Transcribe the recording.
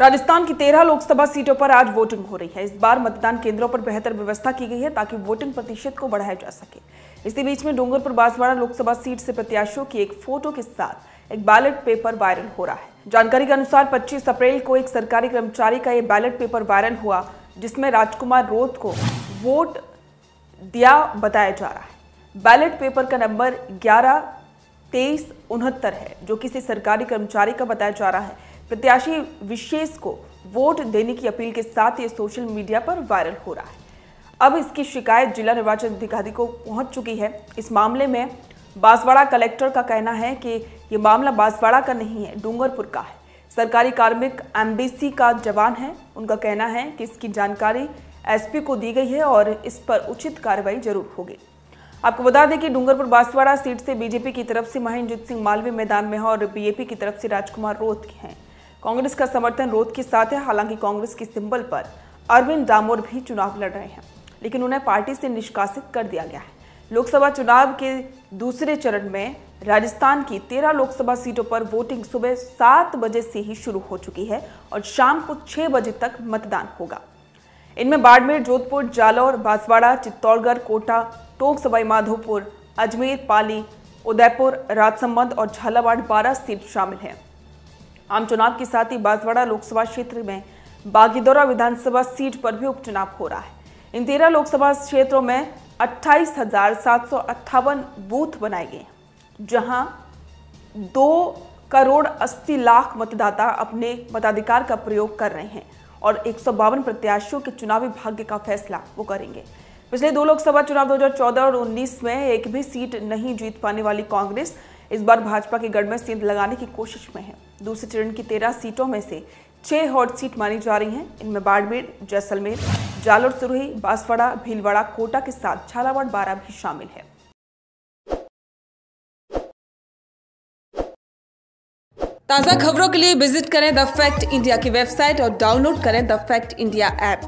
राजस्थान की तेरह लोकसभा सीटों पर आज वोटिंग हो रही है इस बार मतदान केंद्रों पर बेहतर व्यवस्था की गई है ताकि वोटिंग प्रतिशत को बढ़ाया जा सके इसी बीच में डोंगरपुर बांसवाड़ा लोकसभा सीट से प्रत्याशियों की एक फोटो के साथ एक बैलेट पेपर वायरल हो रहा है जानकारी के अनुसार 25 अप्रैल को एक सरकारी कर्मचारी का ये बैलेट पेपर वायरल हुआ जिसमें राजकुमार रोत को वोट दिया बताया जा रहा है बैलेट पेपर का नंबर ग्यारह तेईस उनहत्तर है जो किसी सरकारी कर्मचारी का बताया जा रहा है प्रत्याशी विशेष को वोट देने की अपील के साथ ये सोशल मीडिया पर वायरल हो रहा है अब इसकी शिकायत जिला निर्वाचन अधिकारी को पहुंच चुकी है इस मामले में बांसवाड़ा कलेक्टर का कहना है कि ये मामला बांसवाड़ा का नहीं है डूंगरपुर का है सरकारी कार्मिक एमबीसी का जवान है उनका कहना है कि इसकी जानकारी एसपी को दी गई है और इस पर उचित कार्रवाई जरूर होगी आपको बता दें कि डूंगरपुर बांसवाड़ा सीट से बीजेपी की तरफ से महेंद्र सिंह मालवीय मैदान में है और बीएपी की तरफ से राजकुमार रोत हैं कांग्रेस का समर्थन रोध के साथ है हालांकि कांग्रेस के सिंबल पर अरविंद डामोर भी चुनाव लड़ रहे हैं लेकिन उन्हें पार्टी से निष्कासित कर दिया गया है लोकसभा चुनाव के दूसरे चरण में राजस्थान की तेरह लोकसभा सीटों पर वोटिंग सुबह सात बजे से ही शुरू हो चुकी है और शाम को छह बजे तक मतदान होगा इनमें बाड़मेर जोधपुर जालौर बांसवाड़ा चित्तौड़गढ़ कोटा टोंक सवाई माधोपुर अजमेर पाली उदयपुर राजसमंद और झालावाड़ बारह सीट शामिल हैं आम चुनाव के साथ ही बांसवाड़ा लोकसभा क्षेत्र में बागीदौरा विधानसभा सीट पर भी उपचुनाव हो रहा है इन तेरह लोकसभा क्षेत्रों में अट्ठाईस बूथ बनाए गए जहां दो करोड़ अस्सी लाख मतदाता अपने मताधिकार का प्रयोग कर रहे हैं और एक प्रत्याशियों के चुनावी भाग्य का फैसला वो करेंगे पिछले दो लोकसभा चुनाव 2014 और 19 में एक भी सीट नहीं जीत पाने वाली कांग्रेस इस बार भाजपा के गढ़ में सेंध लगाने की कोशिश में है दूसरे चरण की तेरह सीटों में से छह हॉट सीट मानी जा रही हैं इनमें बाड़मेर जैसलमेर जालोर सुरही बांसवाड़ा भीलवाड़ा कोटा के साथ झालावाड़ बारा भी शामिल है ताज़ा खबरों के लिए विजिट करें द फैक्ट इंडिया की वेबसाइट और डाउनलोड करें द फैक्ट इंडिया ऐप